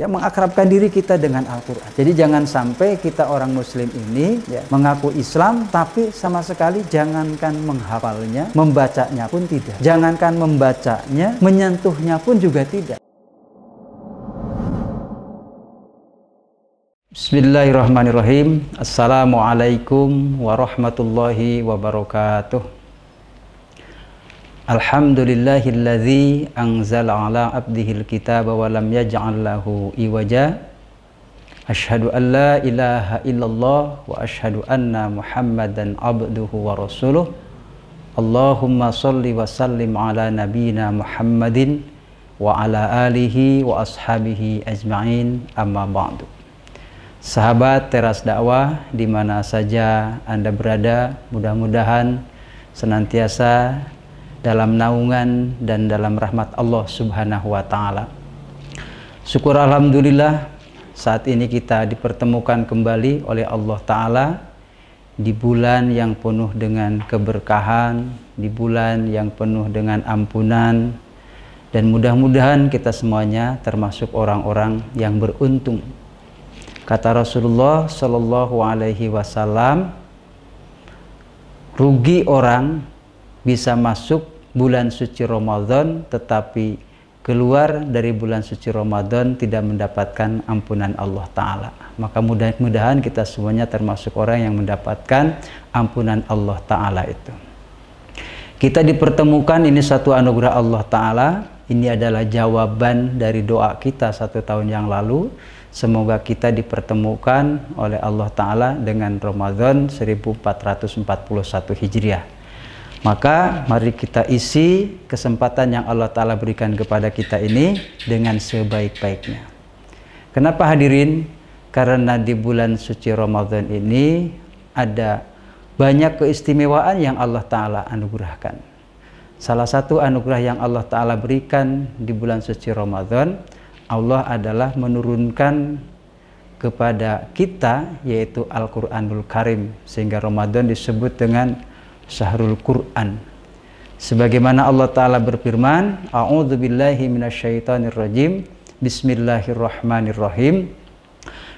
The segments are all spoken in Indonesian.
ya mengakrabkan diri kita dengan Al-Qur'an. Jadi jangan sampai kita orang muslim ini ya, mengaku Islam tapi sama sekali jangankan menghafalnya, membacanya pun tidak. Jangankan membacanya, menyentuhnya pun juga tidak. Bismillahirrahmanirrahim. Assalamualaikum warahmatullahi wabarakatuh. Alhamdulillahilladzi anzal ala abdihil kitab wa lam yaj'al lahu iwaja Ashhadu an la ilaha illallah wa ashhadu anna Muhammadan abduhu wa rasuluh Allahumma salli wa sallim ala nabiyyina Muhammadin wa ala alihi wa ashabihi ajma'in amma ba'du Sahabat teras dakwah di mana saja Anda berada mudah-mudahan senantiasa dalam naungan dan dalam rahmat Allah Subhanahu wa taala. Syukur alhamdulillah saat ini kita dipertemukan kembali oleh Allah taala di bulan yang penuh dengan keberkahan, di bulan yang penuh dengan ampunan dan mudah-mudahan kita semuanya termasuk orang-orang yang beruntung. Kata Rasulullah Shallallahu alaihi wasallam, rugi orang bisa masuk bulan suci Ramadan tetapi keluar dari bulan suci Ramadan tidak mendapatkan ampunan Allah Ta'ala. Maka mudah-mudahan kita semuanya termasuk orang yang mendapatkan ampunan Allah Ta'ala itu. Kita dipertemukan ini satu anugerah Allah Ta'ala. Ini adalah jawaban dari doa kita satu tahun yang lalu. Semoga kita dipertemukan oleh Allah Ta'ala dengan Ramadan 1441 Hijriah maka mari kita isi kesempatan yang Allah Ta'ala berikan kepada kita ini dengan sebaik-baiknya. Kenapa hadirin? Karena di bulan suci Ramadan ini ada banyak keistimewaan yang Allah Ta'ala anugerahkan. Salah satu anugerah yang Allah Ta'ala berikan di bulan suci Ramadan, Allah adalah menurunkan kepada kita yaitu Al-Quranul Karim sehingga Ramadan disebut dengan syahrul Quran. Sebagaimana Allah Ta'ala berfirman, A'udhu billahi minasyaitanir rajim, Bismillahirrahmanirrahim.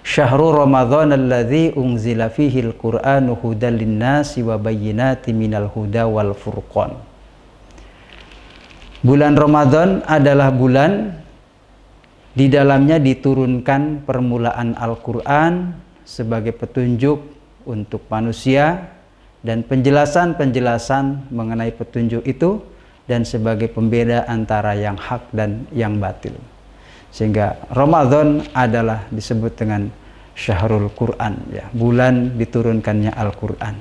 Syahrul Ramadhan alladhi unzila fihi al quran Hudal linnasi wa Bayinati minal huda wal furqan. Bulan Ramadan adalah bulan di dalamnya diturunkan permulaan Al-Qur'an sebagai petunjuk untuk manusia dan penjelasan-penjelasan mengenai petunjuk itu dan sebagai pembeda antara yang hak dan yang batil. Sehingga Ramadan adalah disebut dengan Syahrul Quran ya, bulan diturunkannya Al-Qur'an.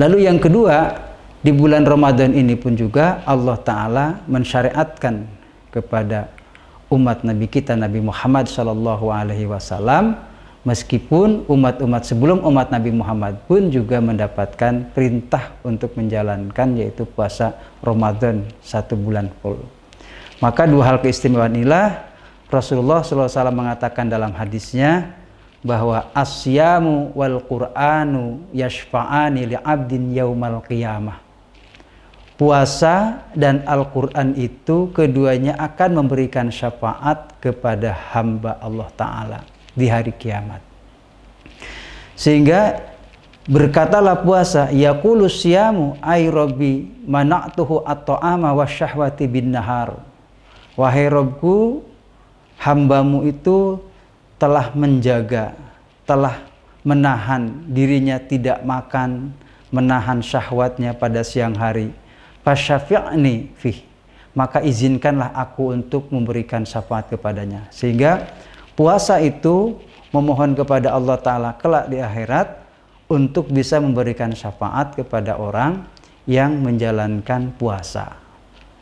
Lalu yang kedua, di bulan Ramadan ini pun juga Allah taala mensyariatkan kepada umat Nabi kita Nabi Muhammad Shallallahu alaihi wasallam Meskipun umat-umat sebelum umat Nabi Muhammad pun juga mendapatkan perintah untuk menjalankan yaitu puasa Ramadan satu bulan full. Maka dua hal keistimewaan inilah Rasulullah SAW mengatakan dalam hadisnya bahwa asyamu wal Qur'anu yashfa'ani li abdin yaumal qiyamah. Puasa dan Al-Quran itu keduanya akan memberikan syafaat kepada hamba Allah Ta'ala di hari kiamat. Sehingga berkatalah puasa, yaqulu siyamu ay rabbi mana'tuhu atau taama wasyahwati bin nahar. Wahai Robku, hambamu itu telah menjaga, telah menahan dirinya tidak makan, menahan syahwatnya pada siang hari. Pasyafi'ni fih. Maka izinkanlah aku untuk memberikan syafaat kepadanya. Sehingga Puasa itu memohon kepada Allah Ta'ala kelak di akhirat untuk bisa memberikan syafaat kepada orang yang menjalankan puasa.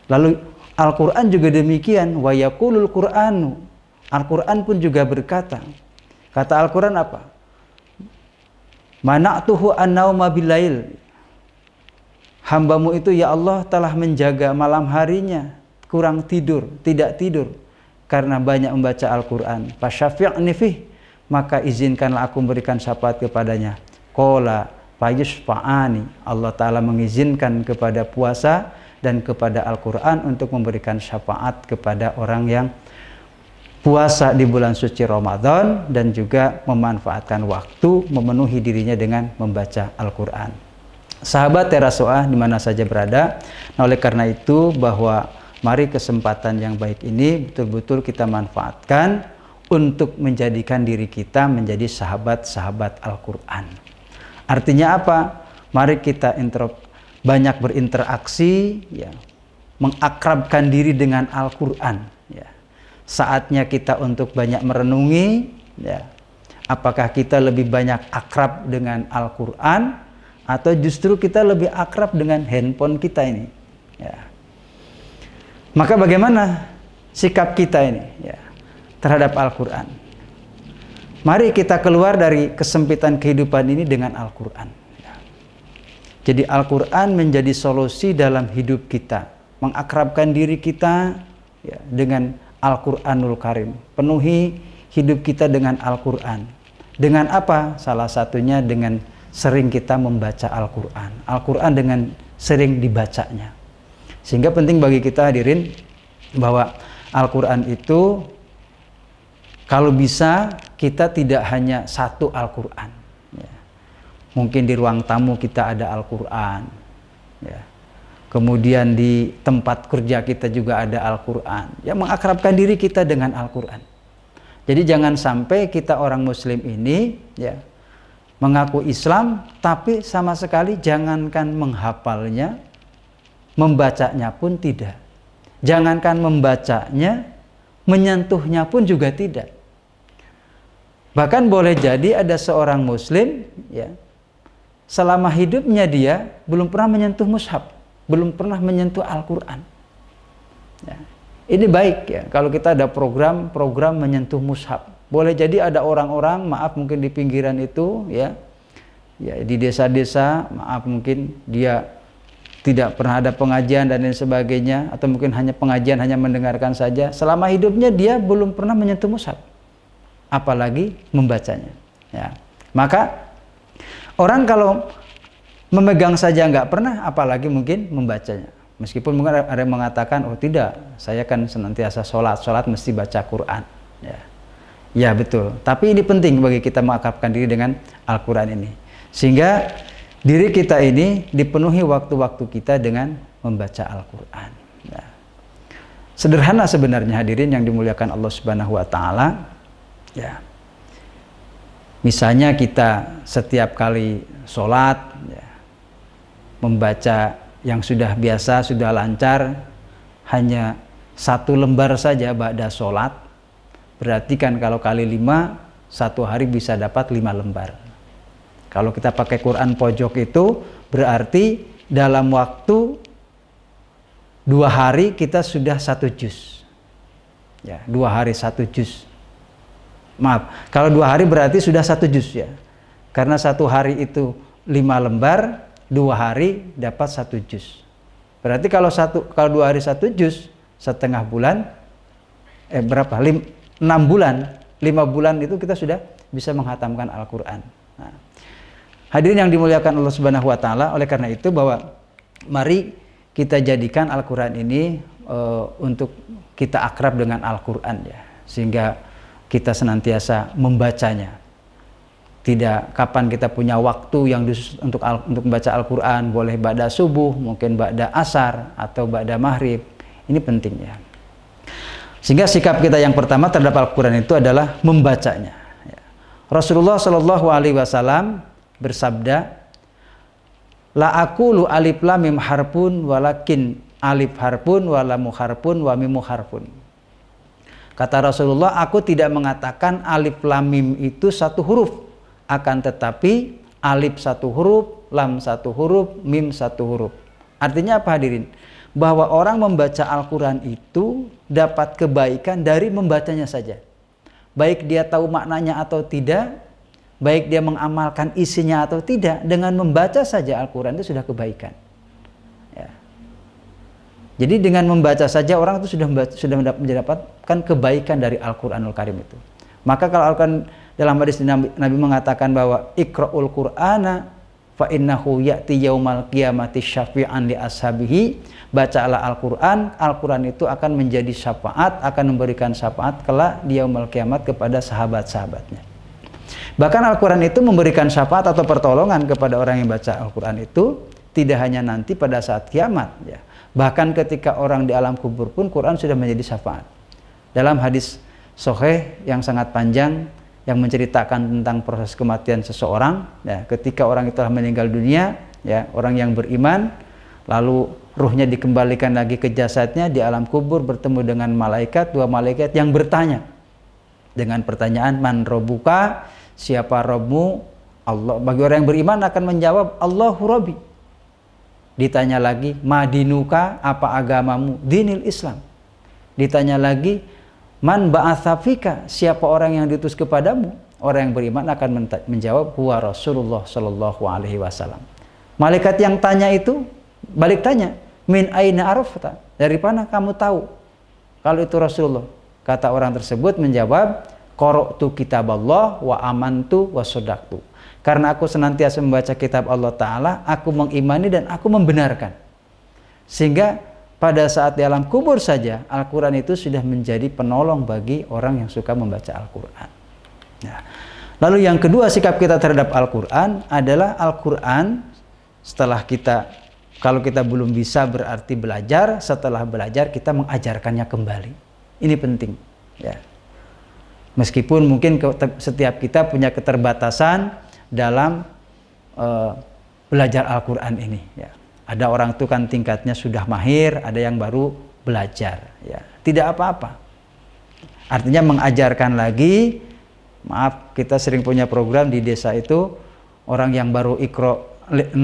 Lalu Al-Quran juga demikian. Wa yakulul Quranu. Al-Quran pun juga berkata. Kata Al-Quran apa? Manaktuhu tuhu bilail. Hambamu itu ya Allah telah menjaga malam harinya. Kurang tidur, tidak tidur karena banyak membaca Al-Quran. Pasyafiq nifih, maka izinkanlah aku memberikan syafaat kepadanya. Kola payusfa'ani. Allah Ta'ala mengizinkan kepada puasa dan kepada Al-Quran untuk memberikan syafaat kepada orang yang puasa di bulan suci Ramadan dan juga memanfaatkan waktu memenuhi dirinya dengan membaca Al-Quran. Sahabat Terasoah di mana saja berada, nah oleh karena itu bahwa Mari kesempatan yang baik ini betul-betul kita manfaatkan untuk menjadikan diri kita menjadi sahabat-sahabat Al-Quran. Artinya apa? Mari kita intro, banyak berinteraksi, ya, mengakrabkan diri dengan Al-Quran. Ya. Saatnya kita untuk banyak merenungi, ya. apakah kita lebih banyak akrab dengan Al-Quran atau justru kita lebih akrab dengan handphone kita ini. Ya maka bagaimana sikap kita ini ya, terhadap Al-Quran? Mari kita keluar dari kesempitan kehidupan ini dengan Al-Quran. Ya. Jadi Al-Quran menjadi solusi dalam hidup kita. Mengakrabkan diri kita ya, dengan Al-Quranul Karim. Penuhi hidup kita dengan Al-Quran. Dengan apa? Salah satunya dengan sering kita membaca Al-Quran. Al-Quran dengan sering dibacanya. Sehingga penting bagi kita hadirin bahwa Al-Qur'an itu kalau bisa kita tidak hanya satu Al-Qur'an. Ya. Mungkin di ruang tamu kita ada Al-Qur'an. Ya. Kemudian di tempat kerja kita juga ada Al-Quran. Ya mengakrabkan diri kita dengan Al-Quran. Jadi jangan sampai kita orang Muslim ini ya mengaku Islam tapi sama sekali jangankan menghafalnya Membacanya pun tidak. Jangankan membacanya, menyentuhnya pun juga tidak. Bahkan boleh jadi ada seorang muslim ya selama hidupnya dia belum pernah menyentuh mushaf, belum pernah menyentuh Al-Qur'an. Ya. Ini baik ya kalau kita ada program-program menyentuh mushaf. Boleh jadi ada orang-orang maaf mungkin di pinggiran itu ya ya di desa-desa maaf mungkin dia tidak pernah ada pengajian dan lain sebagainya atau mungkin hanya pengajian hanya mendengarkan saja selama hidupnya dia belum pernah menyentuh mushaf apalagi membacanya ya maka orang kalau memegang saja nggak pernah apalagi mungkin membacanya meskipun mungkin ada yang mengatakan oh tidak saya kan senantiasa sholat sholat mesti baca Quran ya ya betul tapi ini penting bagi kita mengakapkan diri dengan Al-Quran ini sehingga diri kita ini dipenuhi waktu-waktu kita dengan membaca Al-Quran. Nah, sederhana sebenarnya hadirin yang dimuliakan Allah Subhanahu Wa Taala. Ya, misalnya kita setiap kali sholat ya, membaca yang sudah biasa sudah lancar hanya satu lembar saja baca sholat berarti kan kalau kali lima satu hari bisa dapat lima lembar kalau kita pakai Quran pojok itu berarti dalam waktu dua hari kita sudah satu juz. Ya, dua hari satu juz. Maaf, kalau dua hari berarti sudah satu juz ya. Karena satu hari itu lima lembar, dua hari dapat satu juz. Berarti kalau satu kalau dua hari satu juz, setengah bulan, eh berapa? Lim, enam bulan, lima bulan itu kita sudah bisa menghatamkan Al-Quran. Nah, Hadirin yang dimuliakan Allah Subhanahu wa taala, oleh karena itu bahwa mari kita jadikan Al-Qur'an ini uh, untuk kita akrab dengan Al-Qur'an ya, sehingga kita senantiasa membacanya. Tidak kapan kita punya waktu yang khusus untuk al, untuk membaca Al-Qur'an, boleh ba'da subuh, mungkin ba'da asar atau ba'da maghrib. Ini penting ya. Sehingga sikap kita yang pertama terhadap Al-Qur'an itu adalah membacanya. Ya. Rasulullah Shallallahu alaihi wasallam bersabda, La aku lu alif lamim harpun walakin alif harpun walamu harpun harpun. Kata Rasulullah, aku tidak mengatakan alif mim itu satu huruf. Akan tetapi alif satu huruf, lam satu huruf, mim satu huruf. Artinya apa hadirin? Bahwa orang membaca Al-Quran itu dapat kebaikan dari membacanya saja. Baik dia tahu maknanya atau tidak, baik dia mengamalkan isinya atau tidak, dengan membaca saja Al-Quran itu sudah kebaikan. Ya. Jadi dengan membaca saja orang itu sudah membaca, sudah mendapatkan kebaikan dari Al-Quranul Karim itu. Maka kalau Al-Quran dalam hadis Nabi, Nabi mengatakan bahwa ikra'ul Qur'ana fa innahu ya'ti yaumal qiyamati syafi'an li ashabihi bacalah Al-Qur'an Al-Qur'an itu akan menjadi syafaat akan memberikan syafaat kelak di yaumal kiamat kepada sahabat-sahabatnya Bahkan Al-Quran itu memberikan syafaat atau pertolongan kepada orang yang baca Al-Quran itu tidak hanya nanti pada saat kiamat. Ya. Bahkan ketika orang di alam kubur pun Quran sudah menjadi syafaat. Dalam hadis Soheh yang sangat panjang yang menceritakan tentang proses kematian seseorang, ya, ketika orang itu telah meninggal dunia, ya, orang yang beriman lalu ruhnya dikembalikan lagi ke jasadnya di alam kubur bertemu dengan malaikat dua malaikat yang bertanya dengan pertanyaan man robuka siapa robmu Allah bagi orang yang beriman akan menjawab Allahu Robi ditanya lagi madinuka apa agamamu dinil Islam ditanya lagi man ba'athafika siapa orang yang ditus kepadamu orang yang beriman akan menjawab huwa Rasulullah Shallallahu alaihi wasallam malaikat yang tanya itu balik tanya min aina arafta dari mana kamu tahu kalau itu Rasulullah Kata orang tersebut menjawab, tu kitab Allah wa amantu wa sodaktu. Karena aku senantiasa membaca kitab Allah Ta'ala, aku mengimani dan aku membenarkan. Sehingga pada saat di alam kubur saja, Al-Quran itu sudah menjadi penolong bagi orang yang suka membaca Al-Quran. Nah, lalu yang kedua sikap kita terhadap Al-Quran adalah Al-Quran setelah kita, kalau kita belum bisa berarti belajar, setelah belajar kita mengajarkannya kembali. Ini penting. Ya. Meskipun mungkin setiap kita punya keterbatasan dalam uh, belajar Al-Quran ini. Ya. Ada orang itu kan tingkatnya sudah mahir, ada yang baru belajar. Ya. Tidak apa-apa. Artinya mengajarkan lagi, maaf kita sering punya program di desa itu, orang yang baru ikro 6,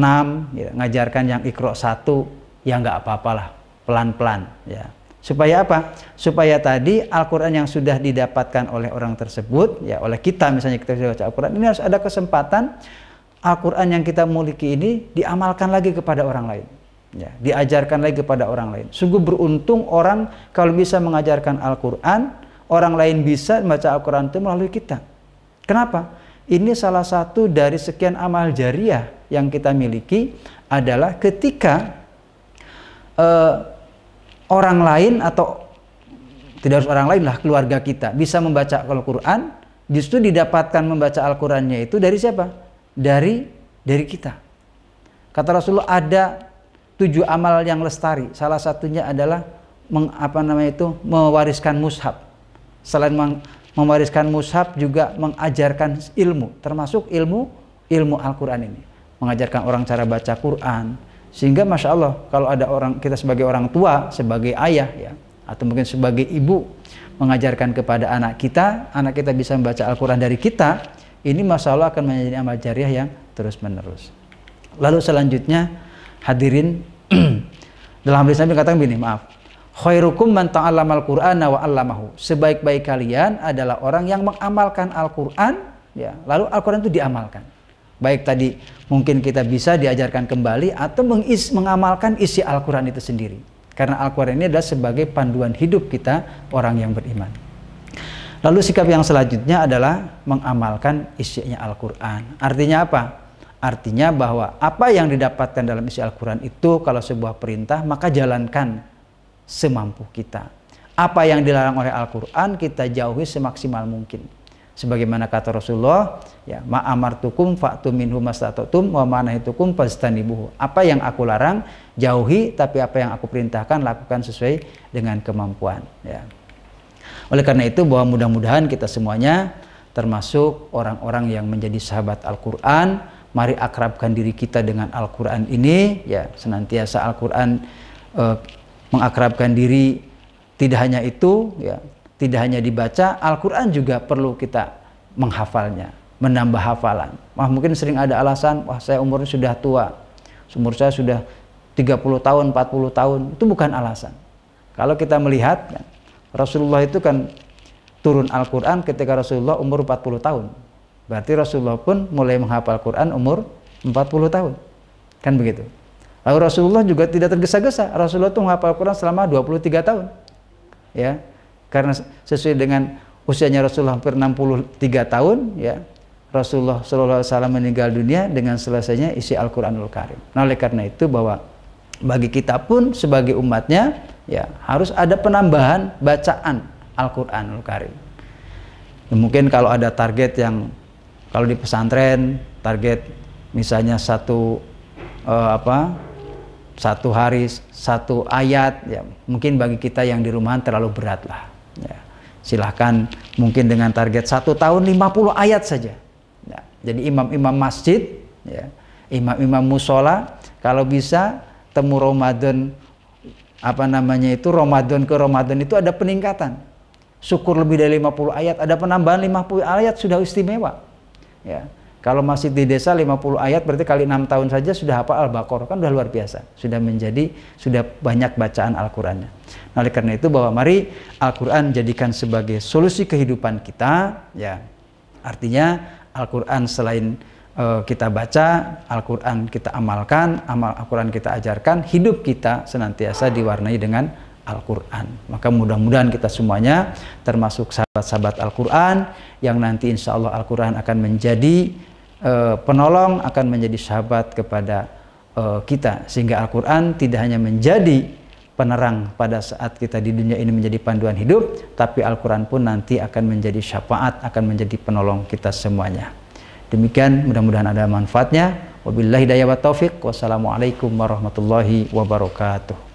ya, ngajarkan yang ikro satu ya nggak apa-apalah, pelan-pelan. Ya. Supaya apa? Supaya tadi Al-Quran yang sudah didapatkan oleh orang tersebut, ya oleh kita misalnya kita sudah baca Al-Quran, ini harus ada kesempatan Al-Quran yang kita miliki ini diamalkan lagi kepada orang lain. Ya, diajarkan lagi kepada orang lain. Sungguh beruntung orang kalau bisa mengajarkan Al-Quran, orang lain bisa membaca Al-Quran itu melalui kita. Kenapa? Ini salah satu dari sekian amal jariah yang kita miliki adalah ketika uh, orang lain atau tidak harus orang lain lah keluarga kita bisa membaca Al-Quran justru didapatkan membaca Al-Qurannya itu dari siapa? dari dari kita kata Rasulullah ada tujuh amal yang lestari salah satunya adalah meng, apa namanya itu mewariskan mushab selain meng, mewariskan mushab juga mengajarkan ilmu termasuk ilmu ilmu Al-Quran ini mengajarkan orang cara baca Quran sehingga masya Allah kalau ada orang kita sebagai orang tua, sebagai ayah ya, atau mungkin sebagai ibu mengajarkan kepada anak kita, anak kita bisa membaca Al-Quran dari kita, ini masya Allah akan menjadi amal jariah yang terus menerus. Lalu selanjutnya hadirin dalam hadis Nabi katakan begini, maaf. Khairukum man ta'allama al-Qur'ana wa 'allamahu. Sebaik-baik kalian adalah orang yang mengamalkan Al-Qur'an, ya. Lalu Al-Qur'an itu diamalkan. Baik tadi mungkin kita bisa diajarkan kembali atau mengis, mengamalkan isi Al-Quran itu sendiri. Karena Al-Quran ini adalah sebagai panduan hidup kita orang yang beriman. Lalu sikap yang selanjutnya adalah mengamalkan isinya Al-Quran. Artinya apa? Artinya bahwa apa yang didapatkan dalam isi Al-Quran itu kalau sebuah perintah maka jalankan semampu kita. Apa yang dilarang oleh Al-Quran kita jauhi semaksimal mungkin sebagaimana kata Rasulullah ya ma amartukum fa'tu minhu mastatatum wa ma nahitukum fastanibuhu apa yang aku larang jauhi tapi apa yang aku perintahkan lakukan sesuai dengan kemampuan ya oleh karena itu bahwa mudah-mudahan kita semuanya termasuk orang-orang yang menjadi sahabat Al-Qur'an mari akrabkan diri kita dengan Al-Qur'an ini ya senantiasa Al-Qur'an eh, mengakrabkan diri tidak hanya itu ya tidak hanya dibaca, Al-Quran juga perlu kita menghafalnya, menambah hafalan. Wah, mungkin sering ada alasan, wah saya umurnya sudah tua, umur saya sudah 30 tahun, 40 tahun, itu bukan alasan. Kalau kita melihat, kan, Rasulullah itu kan turun Al-Quran ketika Rasulullah umur 40 tahun. Berarti Rasulullah pun mulai menghafal Quran umur 40 tahun. Kan begitu. Lalu Rasulullah juga tidak tergesa-gesa. Rasulullah itu menghafal Quran selama 23 tahun. Ya, karena sesuai dengan usianya Rasulullah hampir 63 tahun ya. Rasulullah Shallallahu alaihi wasallam meninggal dunia dengan selesainya isi Al-Qur'anul Karim. Nah, oleh karena itu bahwa bagi kita pun sebagai umatnya ya harus ada penambahan bacaan Al-Qur'anul Karim. Ya, mungkin kalau ada target yang kalau di pesantren target misalnya satu uh, apa satu hari satu ayat ya mungkin bagi kita yang di rumah terlalu berat lah Ya. Silahkan mungkin dengan target satu tahun 50 ayat saja. Ya. Jadi imam-imam masjid, ya. imam-imam musola, kalau bisa temu Ramadan apa namanya itu Ramadan ke Ramadan itu ada peningkatan. Syukur lebih dari 50 ayat, ada penambahan 50 ayat sudah istimewa. Ya. Kalau masih di desa 50 ayat berarti kali 6 tahun saja sudah hafal Al-Baqarah kan sudah luar biasa. Sudah menjadi sudah banyak bacaan Al-Qur'annya. Nah, oleh karena itu bahwa mari Al-Qur'an jadikan sebagai solusi kehidupan kita ya. Artinya Al-Qur'an selain eh, kita baca, Al-Qur'an kita amalkan, amal Al-Qur'an kita ajarkan, hidup kita senantiasa diwarnai dengan Al-Quran. Maka mudah-mudahan kita semuanya termasuk sahabat-sahabat Al-Quran yang nanti insya Allah Al-Quran akan menjadi Eh, penolong akan menjadi sahabat kepada eh, kita sehingga Al-Qur'an tidak hanya menjadi penerang pada saat kita di dunia ini menjadi panduan hidup tapi Al-Qur'an pun nanti akan menjadi syafaat akan menjadi penolong kita semuanya. Demikian mudah-mudahan ada manfaatnya. Wabillahi daya wa taufik. Wassalamualaikum warahmatullahi wabarakatuh.